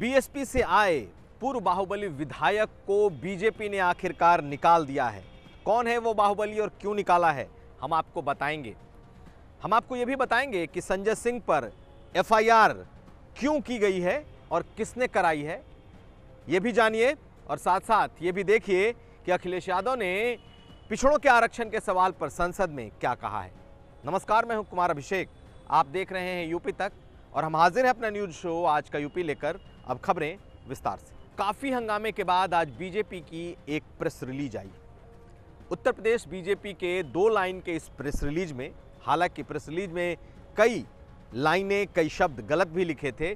BSP से आए पूर्व बाहुबली विधायक को बीजेपी ने आखिरकार निकाल दिया है कौन है वो बाहुबली और क्यों निकाला है हम आपको बताएंगे हम आपको ये भी बताएंगे कि संजय सिंह पर एफआईआर क्यों की गई है और किसने कराई है ये भी जानिए और साथ साथ ये भी देखिए कि अखिलेश यादव ने पिछड़ों के आरक्षण के सवाल पर संसद में क्या कहा है नमस्कार मैं हूं कुमार अभिषेक आप देख रहे हैं यूपी तक और हम हाजिर हैं अपना न्यूज शो आज का यूपी लेकर अब खबरें विस्तार से काफ़ी हंगामे के बाद आज बीजेपी की एक प्रेस रिलीज आई उत्तर प्रदेश बीजेपी के दो लाइन के इस प्रेस रिलीज में हालांकि प्रेस रिलीज में कई लाइनें कई शब्द गलत भी लिखे थे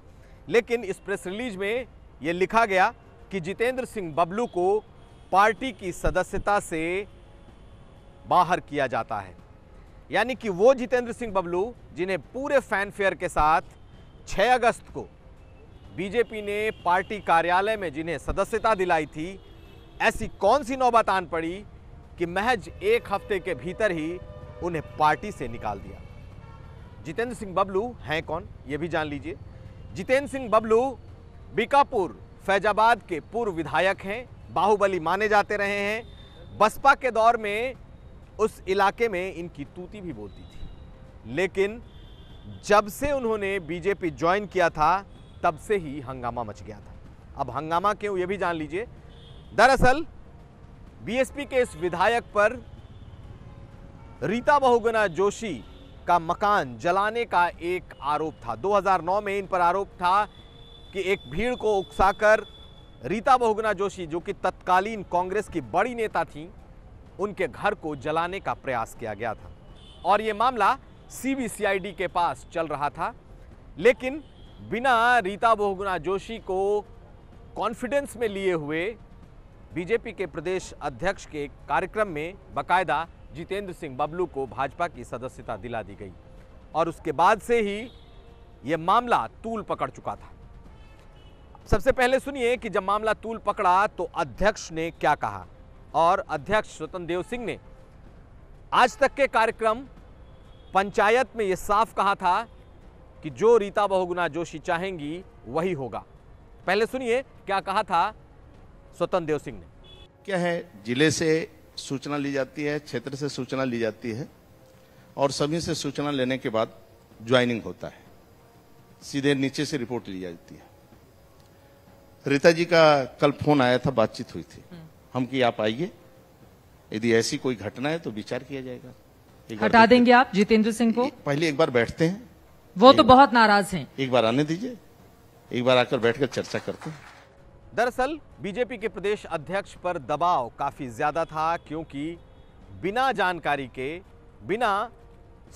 लेकिन इस प्रेस रिलीज में ये लिखा गया कि जितेंद्र सिंह बबलू को पार्टी की सदस्यता से बाहर किया जाता है यानी कि वो जितेंद्र सिंह बबलू जिन्हें पूरे फैनफेयर के साथ 6 अगस्त को बीजेपी ने पार्टी कार्यालय में जिन्हें सदस्यता दिलाई थी ऐसी कौन सी नौबत आन पड़ी कि महज एक हफ्ते के भीतर ही उन्हें पार्टी से निकाल दिया जितेंद्र सिंह बबलू हैं कौन ये भी जान लीजिए जितेंद्र सिंह बबलू बीकापुर फैजाबाद के पूर्व विधायक हैं बाहुबली माने जाते रहे हैं बसपा के दौर में उस इलाके में इनकी तूती भी बोलती थी लेकिन जब से उन्होंने बीजेपी ज्वाइन किया था तब से ही हंगामा मच गया था अब हंगामा क्यों ये भी जान लीजिए दरअसल बीएसपी के इस विधायक पर रीता बहुगुना जोशी का मकान जलाने का एक आरोप था 2009 में इन पर आरोप था कि एक भीड़ को उकसाकर रीता बहुगुना जोशी जो कि तत्कालीन कांग्रेस की बड़ी नेता थी उनके घर को जलाने का प्रयास किया गया था और ये मामला सीबीसीआईडी के पास चल रहा था लेकिन बिना रीता बहुगुना जोशी को कॉन्फिडेंस में लिए हुए बीजेपी के प्रदेश अध्यक्ष के कार्यक्रम में बकायदा जितेंद्र सिंह बबलू को भाजपा की सदस्यता दिला दी गई और उसके बाद से ही यह मामला तूल पकड़ चुका था सबसे पहले सुनिए कि जब मामला तूल पकड़ा तो अध्यक्ष ने क्या कहा और अध्यक्ष स्वतंत्र देव सिंह ने आज तक के कार्यक्रम पंचायत में यह साफ कहा था कि जो रीता बहुगुना जोशी चाहेंगी वही होगा पहले सुनिए क्या कहा था स्वतंत्र देव सिंह ने क्या है जिले से सूचना ली जाती है क्षेत्र से सूचना ली जाती है और सभी से सूचना लेने के बाद ज्वाइनिंग होता है सीधे नीचे से रिपोर्ट ली जाती है रीता जी का कल फोन आया था बातचीत हुई थी हम्म। हम कि आप आइए यदि ऐसी कोई घटना है तो विचार किया जाएगा हटा देंगे आप जितेंद्र सिंह को पहले एक बार बैठते हैं वो तो बहुत नाराज हैं एक बार आने दीजिए एक बार आकर बैठकर चर्चा करते हैं दरअसल बीजेपी के प्रदेश अध्यक्ष पर दबाव काफी ज्यादा था क्योंकि बिना जानकारी के बिना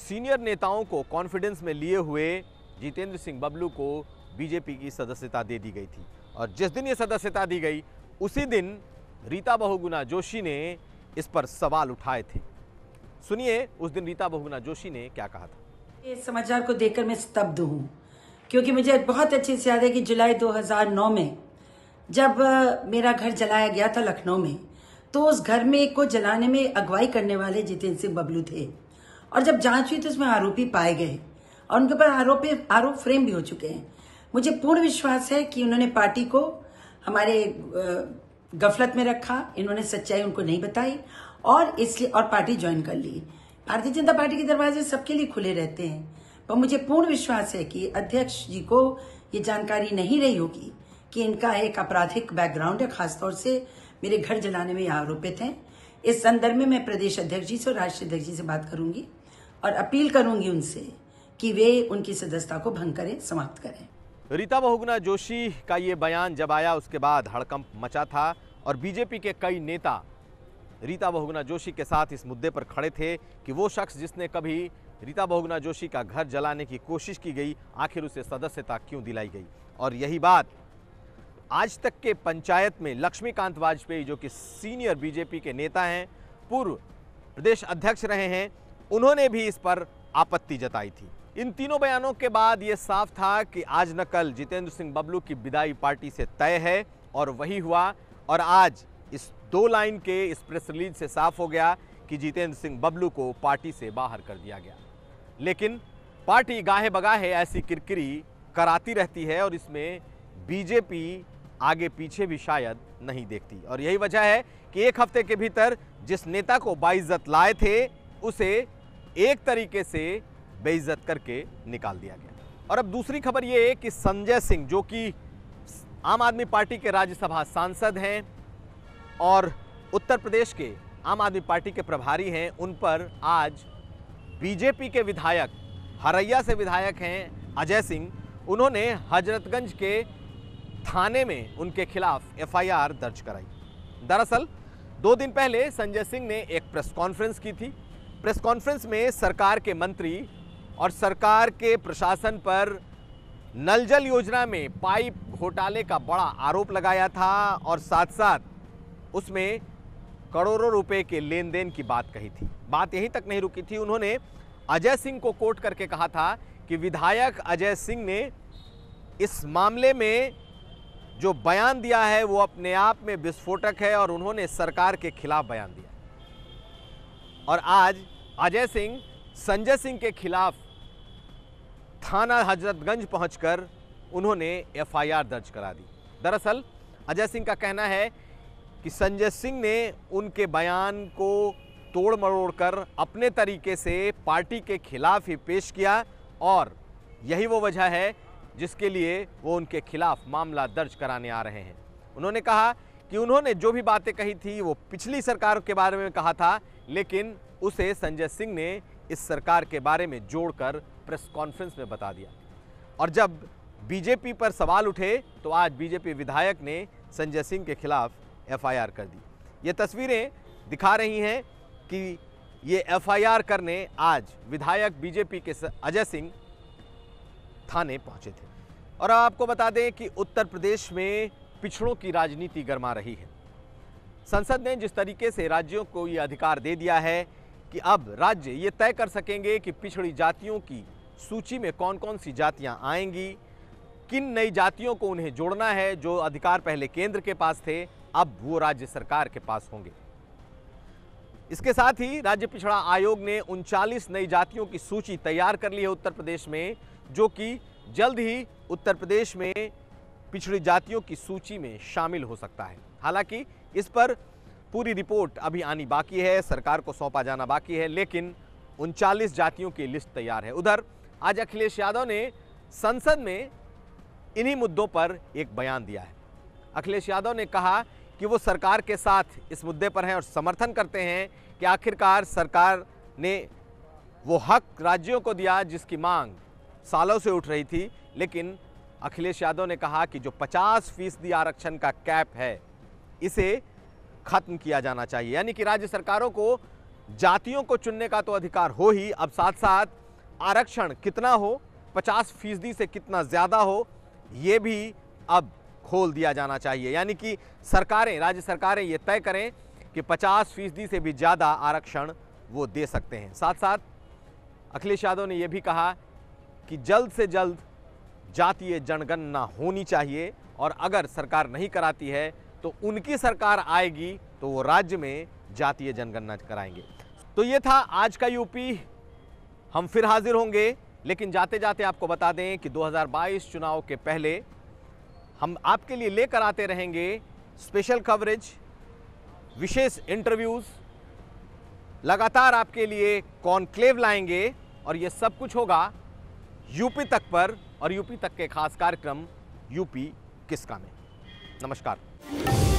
सीनियर नेताओं को कॉन्फिडेंस में लिए हुए जितेंद्र सिंह बबलू को बीजेपी की सदस्यता दे दी गई थी और जिस दिन ये सदस्यता दी गई उसी दिन रीता बहुगुना जोशी ने इस पर सवाल उठाए थे सुनिए उस दिन रीता बहुगुना जोशी ने क्या कहा था इस समाचार को देखकर मैं स्तब्ध हूँ क्योंकि मुझे बहुत अच्छे से याद है कि जुलाई 2009 में जब मेरा घर जलाया गया था लखनऊ में तो उस घर में को जलाने में अगवाई करने वाले जितेंद्र सिंह बबलू थे और जब जांच हुई तो उसमें आरोपी पाए गए और उनके ऊपर आरोप आरोप फ्रेम भी हो चुके हैं मुझे पूर्ण विश्वास है कि उन्होंने पार्टी को हमारे गफलत में रखा इन्होंने सच्चाई उनको नहीं बताई और इसलिए और पार्टी ज्वाइन कर ली भारतीय जनता पार्टी के दरवाजे सबके लिए खुले रहते हैं पर मुझे पूर्ण विश्वास है कि अध्यक्ष जी को ये जानकारी नहीं रही होगी कि इनका एक आपराधिक बैकग्राउंड है खासतौर से मेरे घर जलाने में आरोपित हैं इस संदर्भ में मैं प्रदेश अध्यक्ष जी से और राष्ट्रीय अध्यक्ष जी से बात करूंगी और अपील करूंगी उनसे कि वे उनकी सदस्यता को भंग करें समाप्त करें रीता बहुगुना जोशी का ये बयान जब आया उसके बाद हड़कंप मचा था और बीजेपी के कई नेता रीता बहुगुना जोशी के साथ इस मुद्दे पर खड़े थे कि वो शख्स जिसने कभी रीता बहुगुना जोशी का घर जलाने की कोशिश की गई आखिर उसे सदस्यता क्यों दिलाई गई और यही बात आज तक के पंचायत में लक्ष्मीकांत वाजपेयी जो कि सीनियर बीजेपी के नेता हैं पूर्व प्रदेश अध्यक्ष रहे हैं उन्होंने भी इस पर आपत्ति जताई थी इन तीनों बयानों के बाद ये साफ था कि आज न कल जितेंद्र सिंह बबलू की विदाई पार्टी से तय है और वही हुआ और आज इस दो लाइन के इस प्रेस रिलीज से साफ हो गया कि जितेंद्र सिंह बबलू को पार्टी से बाहर कर दिया गया लेकिन पार्टी गाहे बगाहे ऐसी किरकिरी कराती रहती है और इसमें बीजेपी आगे पीछे भी शायद नहीं देखती और यही वजह है कि एक हफ्ते के भीतर जिस नेता को बाइज्जत लाए थे उसे एक तरीके से बेइज्जत करके निकाल दिया गया और अब दूसरी खबर ये कि संजय सिंह जो कि आम आदमी पार्टी के राज्यसभा सांसद हैं और उत्तर प्रदेश के आम आदमी पार्टी के प्रभारी हैं उन पर आज बीजेपी के विधायक हरैया से विधायक हैं अजय सिंह उन्होंने हजरतगंज के थाने में उनके खिलाफ एफआईआर दर्ज कराई दरअसल दो दिन पहले संजय सिंह ने एक प्रेस कॉन्फ्रेंस की थी प्रेस कॉन्फ्रेंस में सरकार के मंत्री और सरकार के प्रशासन पर नल जल योजना में पाइप घोटाले का बड़ा आरोप लगाया था और साथ साथ उसमें करोड़ों रुपए के लेन देन की बात कही थी बात यहीं तक नहीं रुकी थी उन्होंने अजय सिंह को कोर्ट करके कहा था कि विधायक अजय सिंह ने इस मामले में जो बयान दिया है वो अपने आप में विस्फोटक है और उन्होंने सरकार के खिलाफ बयान दिया और आज अजय सिंह संजय सिंह के खिलाफ थाना हजरतगंज पहुंचकर उन्होंने एफआईआर दर्ज करा दी दरअसल अजय सिंह का कहना है कि संजय सिंह ने उनके बयान को तोड़ मरोड़ कर अपने तरीके से पार्टी के खिलाफ ही पेश किया और यही वो वजह है जिसके लिए वो उनके खिलाफ मामला दर्ज कराने आ रहे हैं उन्होंने कहा कि उन्होंने जो भी बातें कही थी वो पिछली सरकार के बारे में कहा था लेकिन उसे संजय सिंह ने इस सरकार के बारे में जोड़कर प्रेस कॉन्फ्रेंस में बता दिया और जब बीजेपी पर सवाल उठे तो आज बीजेपी विधायक ने संजय सिंह के खिलाफ एफआईआर कर दी ये तस्वीरें दिखा रही हैं कि ये एफआईआर करने आज विधायक बीजेपी के अजय सिंह थाने पहुंचे थे और आपको बता दें कि उत्तर प्रदेश में पिछड़ों की राजनीति गरमा रही है संसद ने जिस तरीके से राज्यों को ये अधिकार दे दिया है कि अब राज्य ये तय कर सकेंगे कि पिछड़ी जातियों की सूची में कौन कौन सी जातियां आएंगी किन नई जातियों को उन्हें जोड़ना है जो अधिकार पहले केंद्र के पास थे अब वो राज्य सरकार के पास होंगे इसके साथ ही राज्य पिछड़ा आयोग ने उनचालीस नई जातियों की सूची तैयार कर ली है उत्तर प्रदेश में जो कि जल्द ही उत्तर प्रदेश में पिछड़ी जातियों की सूची में शामिल हो सकता है हालांकि इस पर पूरी रिपोर्ट अभी आनी बाकी है सरकार को सौंपा जाना बाकी है लेकिन उनचालीस जातियों की लिस्ट तैयार है उधर आज अखिलेश यादव ने संसद में इन्हीं मुद्दों पर एक बयान दिया है अखिलेश यादव ने कहा कि वो सरकार के साथ इस मुद्दे पर हैं और समर्थन करते हैं कि आखिरकार सरकार ने वो हक राज्यों को दिया जिसकी मांग सालों से उठ रही थी लेकिन अखिलेश यादव ने कहा कि जो 50 फीसदी आरक्षण का कैप है इसे खत्म किया जाना चाहिए यानी कि राज्य सरकारों को जातियों को चुनने का तो अधिकार हो ही अब साथ साथ आरक्षण कितना हो 50 फीसदी से कितना ज़्यादा हो ये भी अब खोल दिया जाना चाहिए यानी कि सरकारें राज्य सरकारें ये तय करें कि 50 फीसदी से भी ज़्यादा आरक्षण वो दे सकते हैं साथ साथ अखिलेश यादव ने यह भी कहा कि जल्द से जल्द जातीय जनगणना होनी चाहिए और अगर सरकार नहीं कराती है तो उनकी सरकार आएगी तो वो राज्य में जातीय जनगणना कराएंगे तो ये था आज का यूपी हम फिर हाजिर होंगे लेकिन जाते जाते आपको बता दें कि 2022 चुनाव के पहले हम आपके लिए लेकर आते रहेंगे स्पेशल कवरेज विशेष इंटरव्यूज़ लगातार आपके लिए कॉन्क्लेव लाएंगे और ये सब कुछ होगा यूपी तक पर और यूपी तक के खास कार्यक्रम यूपी किसका में नमस्कार